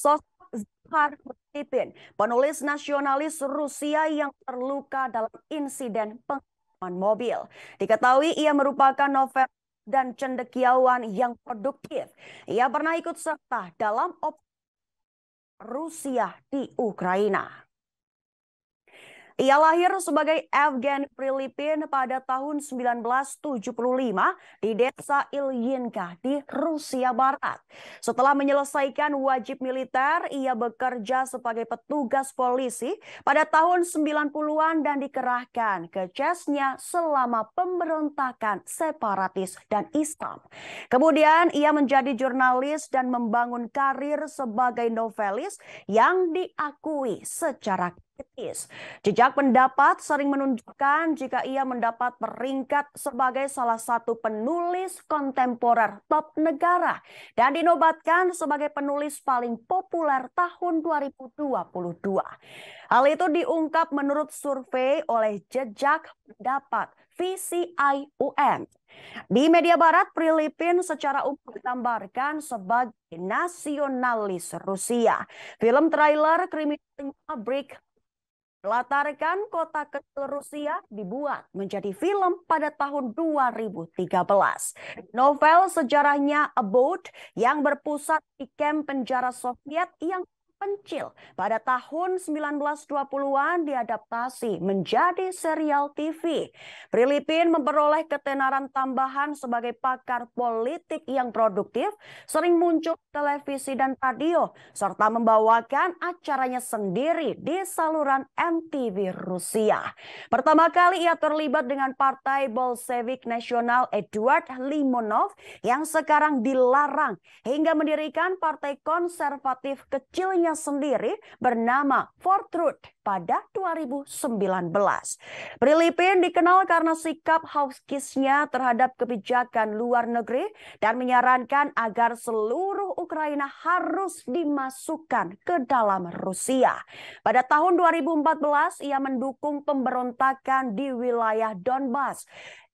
Sos Putin, penulis nasionalis Rusia yang terluka dalam insiden pengaman mobil. Diketahui ia merupakan novel dan cendekiawan yang produktif. Ia pernah ikut serta dalam Rusia di Ukraina. Ia lahir sebagai Afgan Prilipin pada tahun 1975 di desa Ilyinka di Rusia Barat. Setelah menyelesaikan wajib militer, ia bekerja sebagai petugas polisi pada tahun 90-an dan dikerahkan ke Chesnya selama pemberontakan separatis dan Islam. Kemudian ia menjadi jurnalis dan membangun karir sebagai novelis yang diakui secara kritis. Jejak pendapat sering menunjukkan jika ia mendapat peringkat sebagai salah satu penulis kontemporer top negara dan dinobatkan sebagai penulis paling populer tahun 2022. Hal itu diungkap menurut survei oleh Jejak Pendapat VCI Di media barat, Filipin secara umum ditambarkan sebagai nasionalis Rusia. Film trailer kriminal Brick Latarkan kota kecil Rusia dibuat menjadi film pada tahun 2013. Novel sejarahnya Abode yang berpusat di kamp penjara Soviet yang Pencil pada tahun 1920-an diadaptasi menjadi serial TV. Prilipin memperoleh ketenaran tambahan sebagai pakar politik yang produktif, sering muncul televisi dan radio, serta membawakan acaranya sendiri di saluran MTV Rusia. Pertama kali ia terlibat dengan Partai Bolshevik Nasional Eduard Limonov yang sekarang dilarang hingga mendirikan Partai Konservatif kecilnya sendiri bernama For Truth pada 2019. Filipin dikenal karena sikap hawkishnya terhadap kebijakan luar negeri dan menyarankan agar seluruh Ukraina harus dimasukkan ke dalam Rusia. Pada tahun 2014 ia mendukung pemberontakan di wilayah Donbas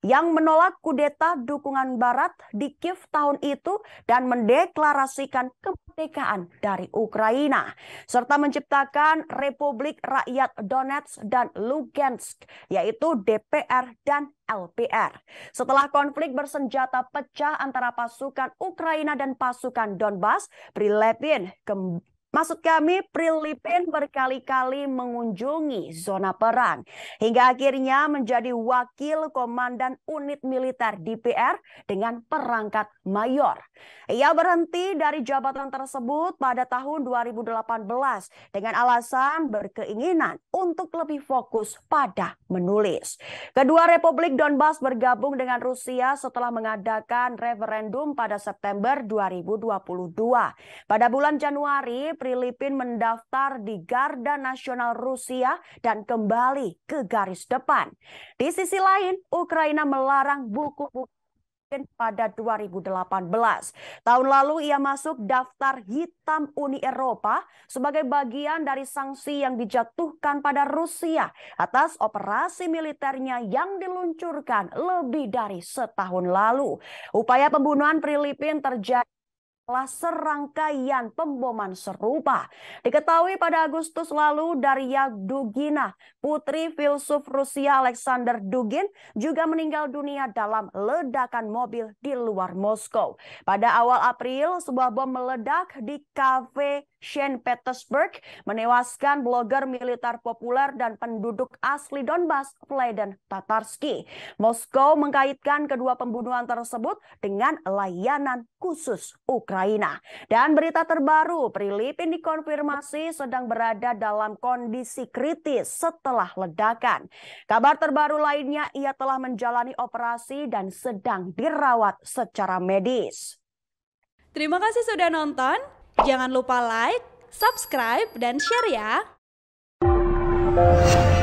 yang menolak kudeta dukungan Barat di Kiev tahun itu dan mendeklarasikan kemerdekaan dari Ukraina, serta menciptakan Republik Rakyat Donetsk dan Lugansk, yaitu DPR dan LPR. Setelah konflik bersenjata pecah antara pasukan Ukraina dan pasukan Donbas, Prilepin Maksud kami, Prilipin berkali-kali mengunjungi zona perang hingga akhirnya menjadi wakil komandan unit militer DPR dengan perangkat mayor. Ia berhenti dari jabatan tersebut pada tahun 2018 dengan alasan berkeinginan untuk lebih fokus pada menulis. Kedua Republik Donbas bergabung dengan Rusia setelah mengadakan referendum pada September 2022. Pada bulan Januari, Prilipin mendaftar di Garda Nasional Rusia dan kembali ke garis depan. Di sisi lain, Ukraina melarang buku-buku pada 2018. Tahun lalu ia masuk daftar hitam Uni Eropa sebagai bagian dari sanksi yang dijatuhkan pada Rusia atas operasi militernya yang diluncurkan lebih dari setahun lalu. Upaya pembunuhan Prilipin terjadi serangkaian pemboman serupa. Diketahui pada Agustus lalu Daria Dugina, putri filsuf Rusia Alexander Dugin, juga meninggal dunia dalam ledakan mobil di luar Moskow. Pada awal April, sebuah bom meledak di kafe Saint Petersburg menewaskan blogger militer populer dan penduduk asli Donbas, Vladen Tatarsky. Moskow mengkaitkan kedua pembunuhan tersebut dengan layanan khusus Ukraina. Ukraina. Dan berita terbaru, Prilipin dikonfirmasi sedang berada dalam kondisi kritis setelah ledakan. Kabar terbaru lainnya, ia telah menjalani operasi dan sedang dirawat secara medis. Terima kasih sudah nonton. Jangan lupa like, subscribe, dan share ya.